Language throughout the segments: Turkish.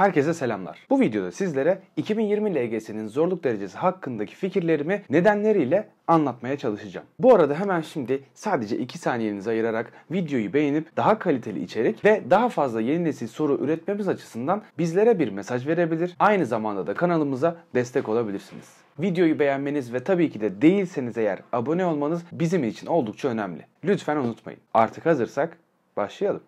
Herkese selamlar. Bu videoda sizlere 2020 LGS'nin zorluk derecesi hakkındaki fikirlerimi nedenleriyle anlatmaya çalışacağım. Bu arada hemen şimdi sadece 2 saniyenizi ayırarak videoyu beğenip daha kaliteli içerik ve daha fazla yeni nesil soru üretmemiz açısından bizlere bir mesaj verebilir. Aynı zamanda da kanalımıza destek olabilirsiniz. Videoyu beğenmeniz ve tabii ki de değilseniz eğer abone olmanız bizim için oldukça önemli. Lütfen unutmayın. Artık hazırsak başlayalım.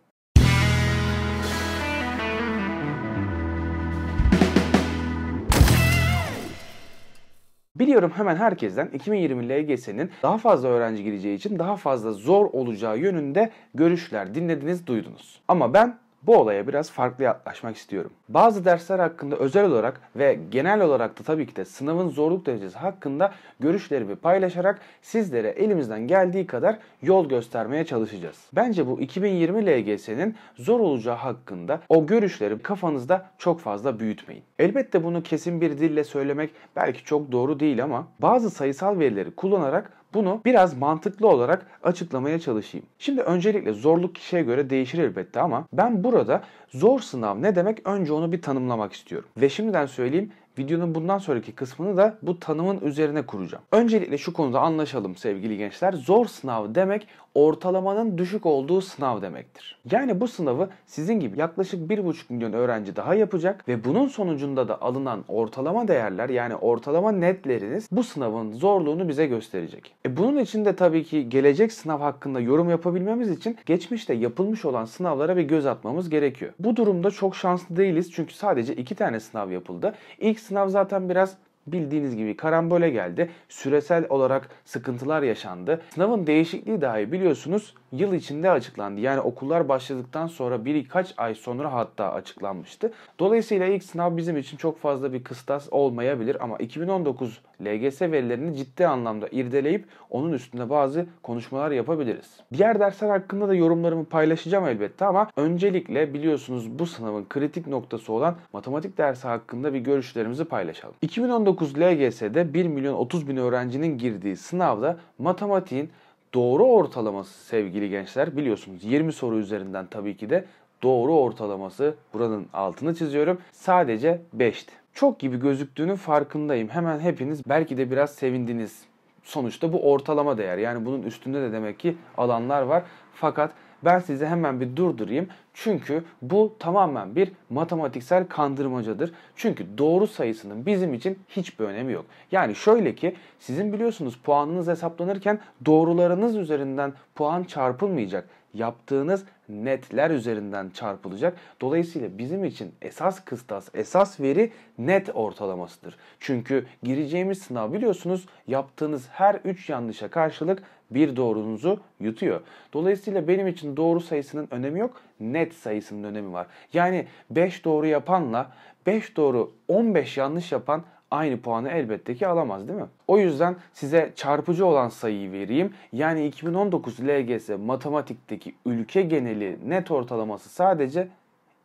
Biliyorum hemen herkesten 2020 LGS'nin daha fazla öğrenci gireceği için daha fazla zor olacağı yönünde görüşler dinlediniz, duydunuz. Ama ben bu olaya biraz farklı yaklaşmak istiyorum. Bazı dersler hakkında özel olarak ve genel olarak da tabii ki de sınavın zorluk derecesi hakkında görüşlerimi paylaşarak sizlere elimizden geldiği kadar yol göstermeye çalışacağız. Bence bu 2020 LGS'nin zor olacağı hakkında o görüşleri kafanızda çok fazla büyütmeyin. Elbette bunu kesin bir dille söylemek belki çok doğru değil ama bazı sayısal verileri kullanarak bunu biraz mantıklı olarak açıklamaya çalışayım. Şimdi öncelikle zorluk kişiye göre değişir elbette ama ben burada zor sınav ne demek önce onu bir tanımlamak istiyorum. Ve şimdiden söyleyeyim Videonun bundan sonraki kısmını da bu tanımın üzerine kuracağım. Öncelikle şu konuda anlaşalım sevgili gençler. Zor sınav demek ortalamanın düşük olduğu sınav demektir. Yani bu sınavı sizin gibi yaklaşık 1,5 milyon öğrenci daha yapacak ve bunun sonucunda da alınan ortalama değerler yani ortalama netleriniz bu sınavın zorluğunu bize gösterecek. E bunun için de tabii ki gelecek sınav hakkında yorum yapabilmemiz için geçmişte yapılmış olan sınavlara bir göz atmamız gerekiyor. Bu durumda çok şanslı değiliz çünkü sadece iki tane sınav yapıldı. İlk sınav zaten biraz bildiğiniz gibi karambole geldi. Süresel olarak sıkıntılar yaşandı. Sınavın değişikliği dahi biliyorsunuz yıl içinde açıklandı. Yani okullar başladıktan sonra birkaç ay sonra hatta açıklanmıştı. Dolayısıyla ilk sınav bizim için çok fazla bir kıstas olmayabilir ama 2019 LGS verilerini ciddi anlamda irdeleyip onun üstünde bazı konuşmalar yapabiliriz. Diğer dersler hakkında da yorumlarımı paylaşacağım elbette ama öncelikle biliyorsunuz bu sınavın kritik noktası olan matematik dersi hakkında bir görüşlerimizi paylaşalım. 2019 LGS'de 1 milyon 30 bin öğrencinin girdiği sınavda matematiğin Doğru ortalaması sevgili gençler biliyorsunuz 20 soru üzerinden tabii ki de doğru ortalaması buranın altını çiziyorum sadece 5'ti. Çok gibi gözüktüğünün farkındayım. Hemen hepiniz belki de biraz sevindiniz. Sonuçta bu ortalama değer. Yani bunun üstünde de demek ki alanlar var. Fakat ben sizi hemen bir durdurayım. Çünkü bu tamamen bir matematiksel kandırmacadır. Çünkü doğru sayısının bizim için hiçbir önemi yok. Yani şöyle ki sizin biliyorsunuz puanınız hesaplanırken doğrularınız üzerinden puan çarpılmayacak. Yaptığınız netler üzerinden çarpılacak. Dolayısıyla bizim için esas kıstas, esas veri net ortalamasıdır. Çünkü gireceğimiz sınav biliyorsunuz yaptığınız her 3 yanlışa karşılık bir doğrunuzu yutuyor. Dolayısıyla benim için doğru sayısının önemi yok, net sayısının önemi var. Yani 5 doğru yapanla 5 doğru 15 yanlış yapan aynı puanı elbette ki alamaz değil mi? O yüzden size çarpıcı olan sayıyı vereyim. Yani 2019 LGS matematikteki ülke geneli net ortalaması sadece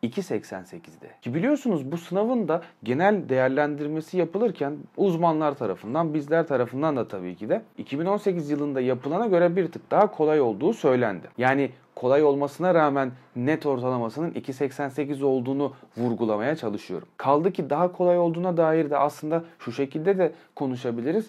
2.88'de. Ki biliyorsunuz bu sınavın da genel değerlendirmesi yapılırken uzmanlar tarafından, bizler tarafından da tabii ki de 2018 yılında yapılana göre bir tık daha kolay olduğu söylendi. Yani kolay olmasına rağmen net ortalamasının 2.88 olduğunu vurgulamaya çalışıyorum. Kaldı ki daha kolay olduğuna dair de aslında şu şekilde de konuşabiliriz.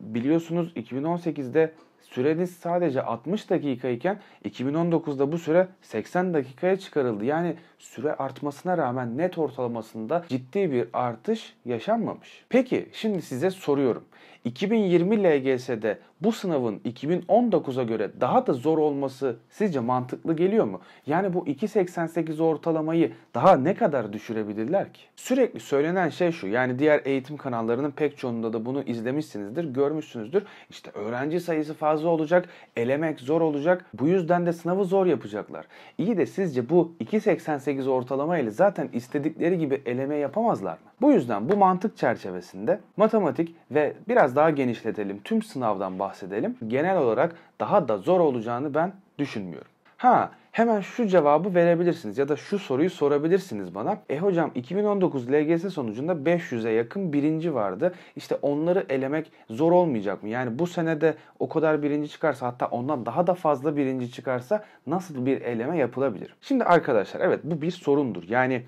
Biliyorsunuz 2018'de süreniz sadece 60 dakika iken 2019'da bu süre 80 dakikaya çıkarıldı. Yani süre artmasına rağmen net ortalamasında ciddi bir artış yaşanmamış. Peki şimdi size soruyorum. 2020 LGS'de bu sınavın 2019'a göre daha da zor olması sizce mantıklı geliyor mu? Yani bu 2.88 ortalamayı daha ne kadar düşürebilirler ki? Sürekli söylenen şey şu yani diğer eğitim kanallarının pek çoğunda da bunu izlemişsinizdir, görmüşsünüzdür. İşte öğrenci sayısı fazla olacak, elemek zor olacak. Bu yüzden de sınavı zor yapacaklar. İyi de sizce bu 2.88 ortalama ile zaten istedikleri gibi eleme yapamazlar mı? Bu yüzden bu mantık çerçevesinde matematik ve biraz daha genişletelim. Tüm sınavdan bahsedelim. Genel olarak daha da zor olacağını ben düşünmüyorum. Ha hemen şu cevabı verebilirsiniz ya da şu soruyu sorabilirsiniz bana. E hocam 2019 LGS sonucunda 500'e yakın birinci vardı. İşte onları elemek zor olmayacak mı? Yani bu senede o kadar birinci çıkarsa hatta ondan daha da fazla birinci çıkarsa nasıl bir eleme yapılabilir? Şimdi arkadaşlar evet bu bir sorundur. Yani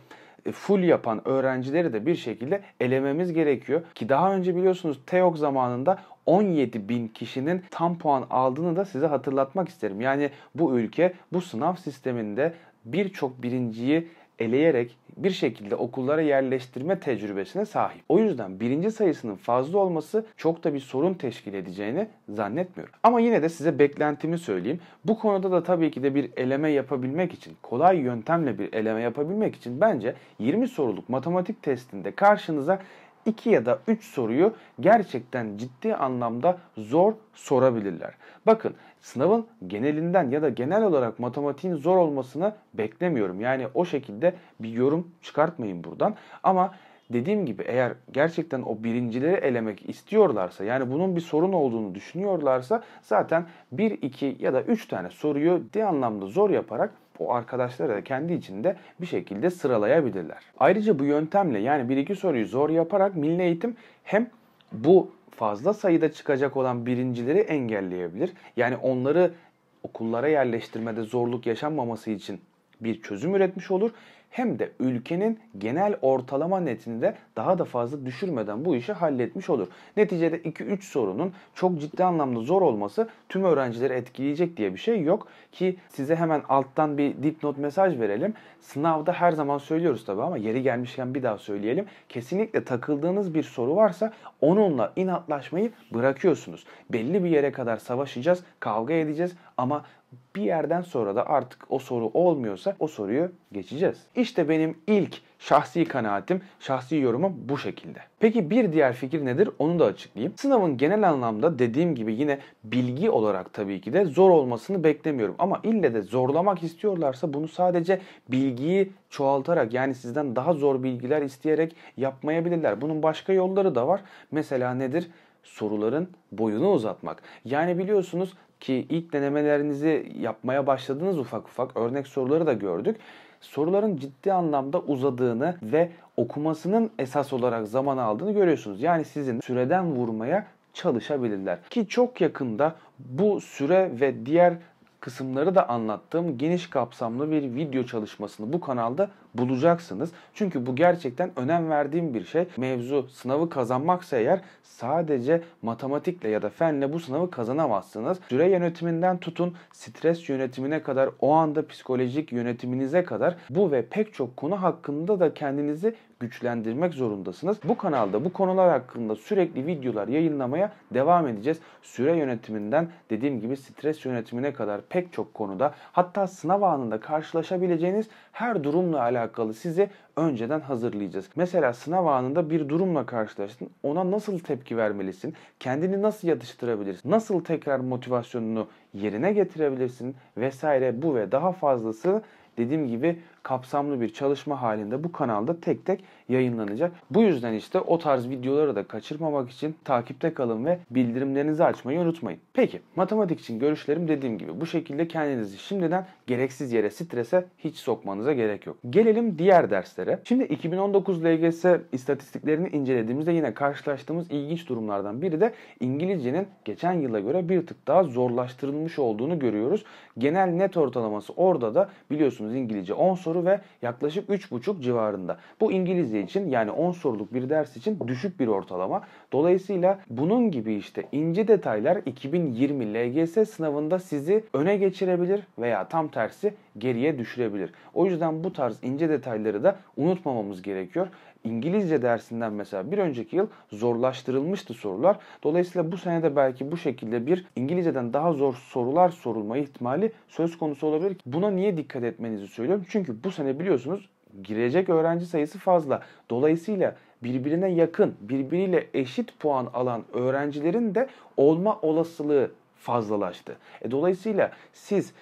e, full yapan öğrencileri de bir şekilde elememiz gerekiyor. Ki daha önce biliyorsunuz TEOG zamanında 17 bin kişinin tam puan aldığını da size hatırlatmak isterim. Yani bu ülke bu sınav sisteminde birçok birinciyi eleyerek bir şekilde okullara yerleştirme tecrübesine sahip. O yüzden birinci sayısının fazla olması çok da bir sorun teşkil edeceğini zannetmiyorum. Ama yine de size beklentimi söyleyeyim. Bu konuda da tabii ki de bir eleme yapabilmek için, kolay yöntemle bir eleme yapabilmek için bence 20 soruluk matematik testinde karşınıza 2 ya da 3 soruyu gerçekten ciddi anlamda zor sorabilirler. Bakın sınavın genelinden ya da genel olarak matematiğin zor olmasını beklemiyorum. Yani o şekilde bir yorum çıkartmayın buradan. Ama dediğim gibi eğer gerçekten o birincileri elemek istiyorlarsa yani bunun bir sorun olduğunu düşünüyorlarsa zaten 1, 2 ya da 3 tane soruyu de anlamda zor yaparak o arkadaşları da kendi içinde bir şekilde sıralayabilirler. Ayrıca bu yöntemle yani bir iki soruyu zor yaparak milli eğitim hem bu fazla sayıda çıkacak olan birincileri engelleyebilir. Yani onları okullara yerleştirmede zorluk yaşanmaması için bir çözüm üretmiş olur hem de ülkenin genel ortalama netini de daha da fazla düşürmeden bu işi halletmiş olur. Neticede 2-3 sorunun çok ciddi anlamda zor olması tüm öğrencileri etkileyecek diye bir şey yok ki size hemen alttan bir dipnot mesaj verelim. Sınavda her zaman söylüyoruz tabii ama yeri gelmişken bir daha söyleyelim. Kesinlikle takıldığınız bir soru varsa onunla inatlaşmayı bırakıyorsunuz. Belli bir yere kadar savaşacağız, kavga edeceğiz ama bir yerden sonra da artık o soru olmuyorsa o soruyu geçeceğiz. İşte benim ilk şahsi kanaatim, şahsi yorumum bu şekilde. Peki bir diğer fikir nedir? Onu da açıklayayım. Sınavın genel anlamda dediğim gibi yine bilgi olarak tabii ki de zor olmasını beklemiyorum. Ama ille de zorlamak istiyorlarsa bunu sadece bilgiyi çoğaltarak yani sizden daha zor bilgiler isteyerek yapmayabilirler. Bunun başka yolları da var. Mesela nedir? soruların boyunu uzatmak. Yani biliyorsunuz ki ilk denemelerinizi yapmaya başladınız ufak ufak örnek soruları da gördük. Soruların ciddi anlamda uzadığını ve okumasının esas olarak zaman aldığını görüyorsunuz. Yani sizin süreden vurmaya çalışabilirler. Ki çok yakında bu süre ve diğer kısımları da anlattığım geniş kapsamlı bir video çalışmasını bu kanalda bulacaksınız. Çünkü bu gerçekten önem verdiğim bir şey. Mevzu sınavı kazanmaksa eğer sadece matematikle ya da fenle bu sınavı kazanamazsınız. Süre yönetiminden tutun stres yönetimine kadar o anda psikolojik yönetiminize kadar bu ve pek çok konu hakkında da kendinizi güçlendirmek zorundasınız. Bu kanalda bu konular hakkında sürekli videolar yayınlamaya devam edeceğiz. Süre yönetiminden dediğim gibi stres yönetimine kadar pek çok konuda hatta sınav anında karşılaşabileceğiniz her durumla alakalı sizi önceden hazırlayacağız. Mesela sınav anında bir durumla karşılaştın. Ona nasıl tepki vermelisin? Kendini nasıl yatıştırabilirsin? Nasıl tekrar motivasyonunu yerine getirebilirsin? Vesaire bu ve daha fazlası dediğim gibi kapsamlı bir çalışma halinde bu kanalda tek tek yayınlanacak. Bu yüzden işte o tarz videoları da kaçırmamak için takipte kalın ve bildirimlerinizi açmayı unutmayın. Peki matematik için görüşlerim dediğim gibi bu şekilde kendinizi şimdiden gereksiz yere strese hiç sokmanıza gerek yok. Gelelim diğer derslere. Şimdi 2019 LGS istatistiklerini incelediğimizde yine karşılaştığımız ilginç durumlardan biri de İngilizcenin geçen yıla göre bir tık daha zorlaştırılmış olduğunu görüyoruz. Genel net ortalaması orada da biliyorsunuz İngilizce 10 soru soru ve yaklaşık 3,5 civarında. Bu İngilizce için yani 10 soruluk bir ders için düşük bir ortalama. Dolayısıyla bunun gibi işte ince detaylar 2020 LGS sınavında sizi öne geçirebilir veya tam tersi geriye düşürebilir. O yüzden bu tarz ince detayları da unutmamamız gerekiyor. İngilizce dersinden mesela bir önceki yıl zorlaştırılmıştı sorular. Dolayısıyla bu senede belki bu şekilde bir İngilizceden daha zor sorular sorulma ihtimali söz konusu olabilir. Buna niye dikkat etmenizi söylüyorum. Çünkü bu sene biliyorsunuz girecek öğrenci sayısı fazla. Dolayısıyla birbirine yakın, birbiriyle eşit puan alan öğrencilerin de olma olasılığı fazlalaştı. E, dolayısıyla siz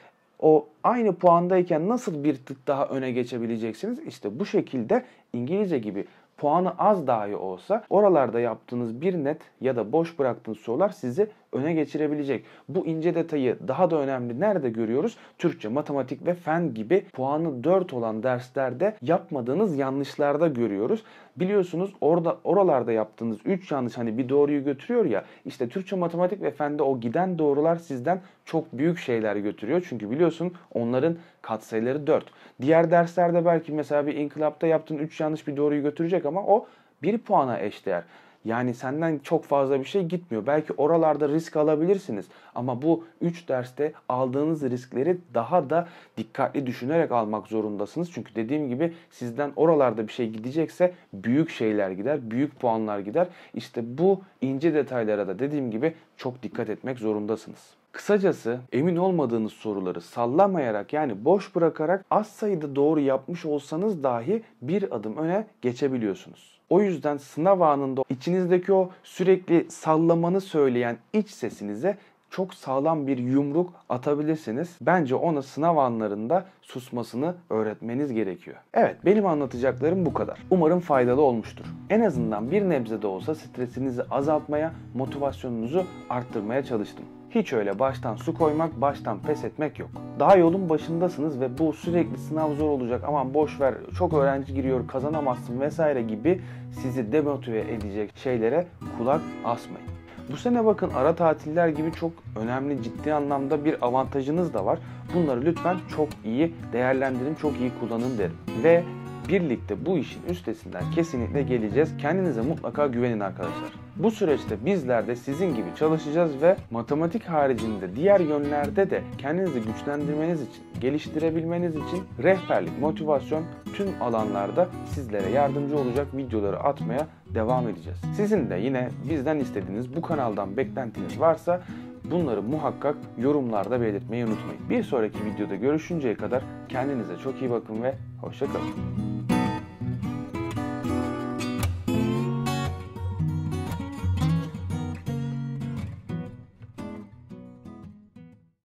o aynı puandayken nasıl bir tık daha öne geçebileceksiniz? İşte bu şekilde İngilizce gibi puanı az dahi olsa oralarda yaptığınız bir net ya da boş bıraktığınız sorular sizi öne geçirebilecek. Bu ince detayı daha da önemli nerede görüyoruz? Türkçe, matematik ve fen gibi puanı 4 olan derslerde yapmadığınız yanlışlarda görüyoruz. Biliyorsunuz orada oralarda yaptığınız 3 yanlış hani bir doğruyu götürüyor ya. İşte Türkçe, matematik ve fende o giden doğrular sizden çok büyük şeyler götürüyor. Çünkü biliyorsun onların katsayıları 4. Diğer derslerde belki mesela bir inkılapta yaptığın 3 yanlış bir doğruyu götürecek ama o 1 puana eşdeğer. Yani senden çok fazla bir şey gitmiyor. Belki oralarda risk alabilirsiniz ama bu 3 derste aldığınız riskleri daha da dikkatli düşünerek almak zorundasınız. Çünkü dediğim gibi sizden oralarda bir şey gidecekse büyük şeyler gider, büyük puanlar gider. İşte bu ince detaylara da dediğim gibi çok dikkat etmek zorundasınız. Kısacası emin olmadığınız soruları sallamayarak yani boş bırakarak az sayıda doğru yapmış olsanız dahi bir adım öne geçebiliyorsunuz. O yüzden sınav anında içinizdeki o sürekli sallamanı söyleyen iç sesinize çok sağlam bir yumruk atabilirsiniz. Bence ona sınav anlarında susmasını öğretmeniz gerekiyor. Evet benim anlatacaklarım bu kadar. Umarım faydalı olmuştur. En azından bir nebze de olsa stresinizi azaltmaya, motivasyonunuzu arttırmaya çalıştım. Hiç öyle baştan su koymak, baştan pes etmek yok. Daha yolun başındasınız ve bu sürekli sınav zor olacak, aman boş ver, çok öğrenci giriyor, kazanamazsın vesaire gibi sizi demotive edecek şeylere kulak asmayın. Bu sene bakın ara tatiller gibi çok önemli ciddi anlamda bir avantajınız da var. Bunları lütfen çok iyi değerlendirin, çok iyi kullanın derim. Ve birlikte bu işin üstesinden kesinlikle geleceğiz. Kendinize mutlaka güvenin arkadaşlar. Bu süreçte bizler de sizin gibi çalışacağız ve matematik haricinde diğer yönlerde de kendinizi güçlendirmeniz için, geliştirebilmeniz için rehberlik, motivasyon tüm alanlarda sizlere yardımcı olacak videoları atmaya devam edeceğiz. Sizin de yine bizden istediğiniz bu kanaldan beklentiniz varsa Bunları muhakkak yorumlarda belirtmeyi unutmayın. Bir sonraki videoda görüşünceye kadar kendinize çok iyi bakın ve hoşçakalın.